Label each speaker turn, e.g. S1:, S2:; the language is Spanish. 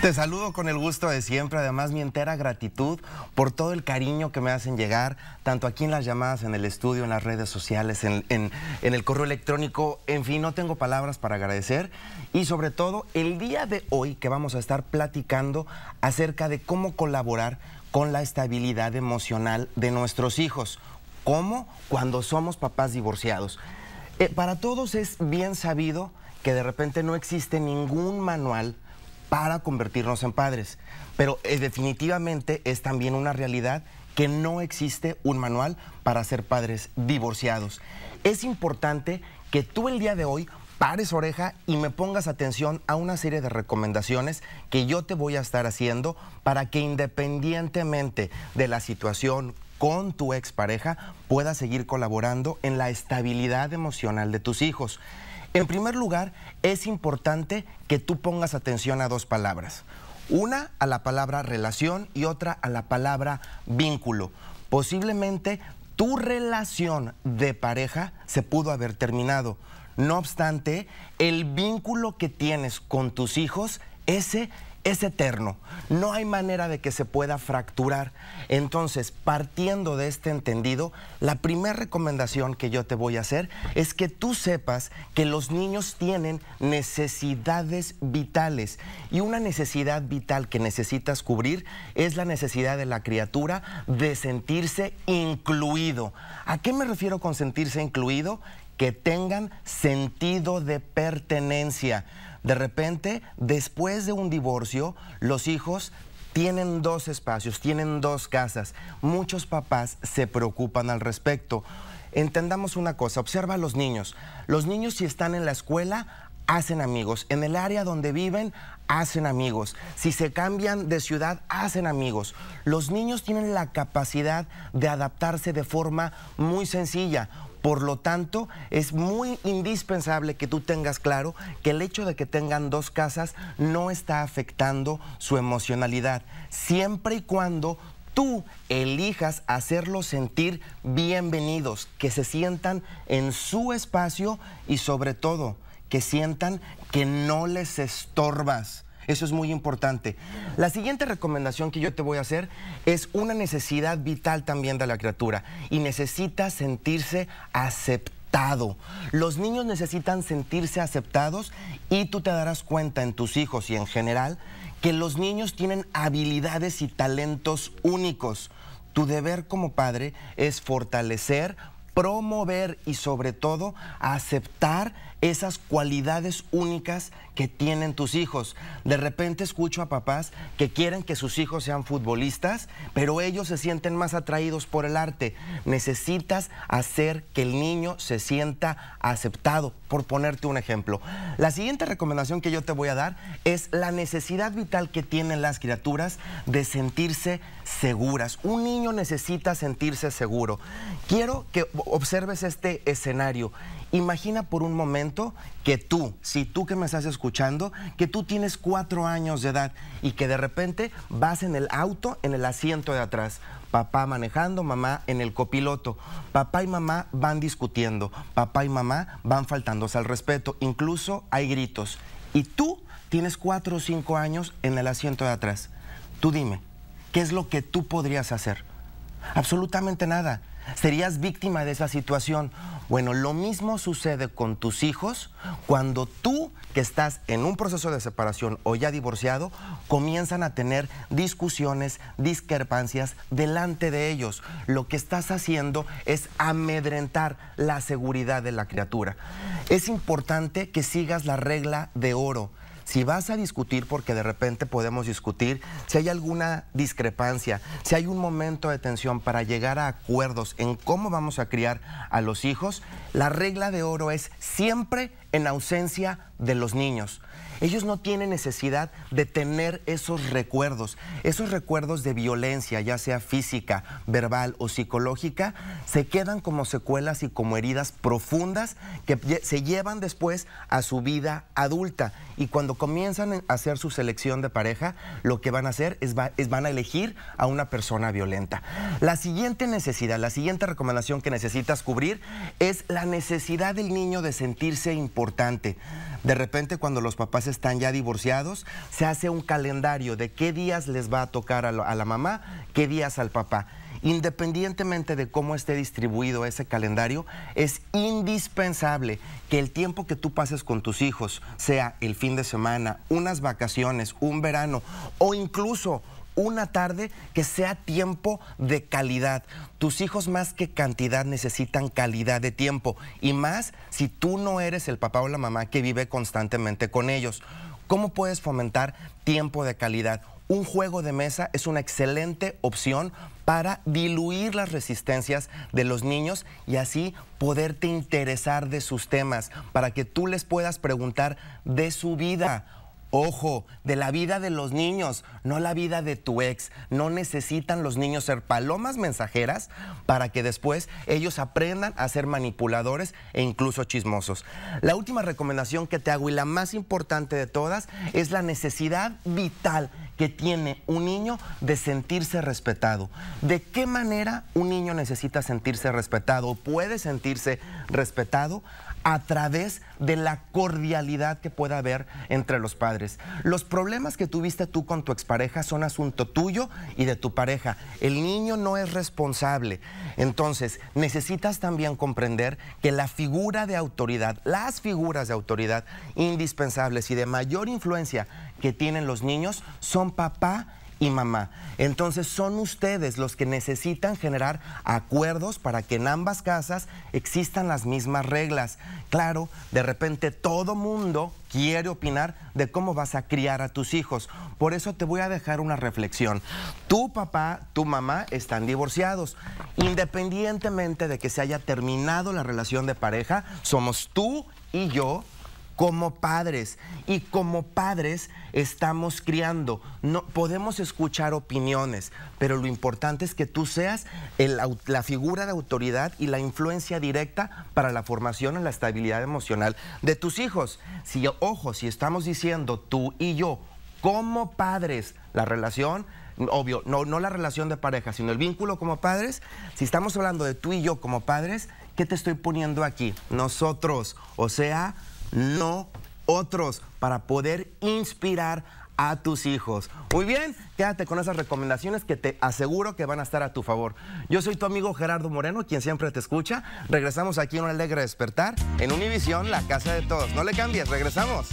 S1: Te saludo con el gusto de siempre, además mi entera gratitud por todo el cariño que me hacen llegar, tanto aquí en las llamadas, en el estudio, en las redes sociales, en, el correo electrónico, en fin, no tengo palabras para agradecer y sobre todo el día de hoy que vamos a estar platicando acerca de cómo colaborar con la estabilidad emocional de nuestros hijos, cómo cuando somos papás divorciados. Eh, para todos es bien sabido que de repente no existe ningún manual para convertirnos en padres. Pero eh, definitivamente es también una realidad que no existe un manual para ser padres divorciados. Es importante que tú el día de hoy pares oreja y me pongas atención a una serie de recomendaciones que yo te voy a estar haciendo para que independientemente de la situación con tu expareja puedas seguir colaborando en la estabilidad emocional de tus hijos. En primer lugar, es importante que tú pongas atención a dos palabras. Una a la palabra relación y otra a la palabra vínculo. Posiblemente tu relación de pareja se pudo haber terminado. No obstante, el vínculo que tienes con tus hijos, ese es eterno. No hay manera de que se pueda fracturar. Entonces, partiendo de este entendido, la primera recomendación que yo te voy a hacer es que tú sepas que los niños tienen necesidades vitales. Y una necesidad vital que necesitas cubrir es la necesidad de la criatura de sentirse incluido. ¿A qué me refiero con sentirse incluido? que tengan sentido de pertenencia. De repente, después de un divorcio, los hijos tienen dos espacios, tienen dos casas. Muchos papás se preocupan al respecto. Entendamos una cosa, observa a los niños. Los niños si están en la escuela, hacen amigos. En el área donde viven, hacen amigos. Si se cambian de ciudad, hacen amigos. Los niños tienen la capacidad de adaptarse de forma muy sencilla. Por lo tanto, es muy indispensable que tú tengas claro que el hecho de que tengan dos casas no está afectando su emocionalidad, siempre y cuando tú elijas hacerlos sentir bienvenidos, que se sientan en su espacio y sobre todo que sientan que no les estorbas eso es muy importante. La siguiente recomendación que yo te voy a hacer es una necesidad vital también de la criatura y necesita sentirse aceptado. los niños necesitan sentirse aceptados y tú te darás cuenta en tus hijos y en general que los niños tienen habilidades y talentos únicos. Tu deber como padre es fortalecer, promover y sobre todo aceptar esas cualidades únicas que tienen tus hijos. De repente escucho a papás que quieren que sus hijos sean futbolistas, pero ellos se sienten más atraídos por el arte. Necesitas hacer que el niño se sienta aceptado, por ponerte un ejemplo. La siguiente recomendación que yo te voy a dar es la necesidad vital que tienen las criaturas de sentirse seguras. Un niño necesita sentirse seguro. Quiero que observes este escenario. Imagina por un momento que tú, si tú que me estás escuchando, que tú tienes cuatro años de edad y que de repente vas en el auto, en el asiento de atrás. Papá manejando, mamá en el copiloto. Papá y mamá van discutiendo. Papá y mamá van faltándose al respeto. Incluso hay gritos. Y tú tienes cuatro o cinco años en el asiento de atrás. Tú dime, ¿qué es lo que tú podrías hacer? Absolutamente nada serías víctima de esa situación. Bueno, lo mismo sucede con tus hijos cuando tú, que estás en un proceso de separación o ya divorciado, comienzan a tener discusiones, discrepancias delante de ellos. Lo que estás haciendo es amedrentar la seguridad de la criatura. Es importante que sigas la regla de oro. Si vas a discutir, porque de repente podemos discutir, si hay alguna discrepancia, si hay un momento de tensión para llegar a acuerdos en cómo vamos a criar a los hijos, la regla de oro es siempre en ausencia de los niños. Ellos no tienen necesidad de tener esos recuerdos. Esos recuerdos de violencia, ya sea física, verbal o psicológica, se quedan como secuelas y como heridas profundas que se llevan después a su vida adulta. Y cuando comienzan a hacer su selección de pareja, lo que van a hacer es, van a elegir a una persona violenta. La siguiente necesidad, la siguiente recomendación que necesitas cubrir es la necesidad del niño de sentirse importante importante. De repente cuando los papás están ya divorciados, se hace un calendario de qué días les va a tocar a, la mamá, qué días al papá. Independientemente de cómo esté distribuido ese calendario, es indispensable que el tiempo que tú pases con tus hijos, sea el fin de semana, unas vacaciones, un verano o incluso una tarde que sea tiempo de calidad. Tus hijos más que cantidad necesitan calidad de tiempo y más si tú no eres el papá o la mamá que vive constantemente con ellos. ¿Cómo puedes fomentar tiempo de calidad? Un juego de mesa es una excelente opción para diluir las resistencias de los niños y así poderte interesar de sus temas, para que tú les puedas preguntar de su vida Ojo, de la vida de los niños, no la vida de tu ex. No necesitan los niños ser palomas mensajeras para que después ellos aprendan a ser manipuladores e incluso chismosos. La última recomendación que te hago y la más importante de todas es la necesidad vital que tiene un niño de sentirse respetado. ¿De qué manera un niño necesita sentirse respetado o puede sentirse respetado? A través de de la cordialidad que pueda haber entre los padres. Los problemas que tuviste tú con tu expareja son asunto tuyo y de tu pareja. El niño no es responsable. Entonces, necesitas también comprender que la figura de autoridad, las figuras de autoridad indispensables y de mayor influencia que tienen los niños son papá y mamá. Entonces son ustedes los que necesitan generar acuerdos para que en ambas casas existan las mismas reglas. Claro, de repente todo mundo quiere opinar de cómo vas a criar a tus hijos. Por eso te voy a dejar una reflexión. Tu papá, tu mamá están divorciados. Independientemente de que se haya terminado la relación de pareja, somos tú y yo como padres. Y como padres estamos criando. No, podemos escuchar opiniones, pero lo importante es que tú seas la figura de autoridad y la influencia directa para la formación y la estabilidad emocional de tus hijos. Si, ojo, si estamos diciendo tú y yo, como padres, la relación obvio, no, no, la relación de pareja, sino el vínculo como padres, si estamos hablando de tú y yo como padres, ¿qué te estoy poniendo aquí? Nosotros, o sea, no otros, para poder inspirar a tus hijos. Muy bien, quédate con esas recomendaciones que te aseguro que van a estar a tu favor. Yo soy tu amigo Gerardo Moreno, quien siempre te escucha. Regresamos aquí en un alegre despertar en Univisión, la casa de todos. No le cambies, regresamos.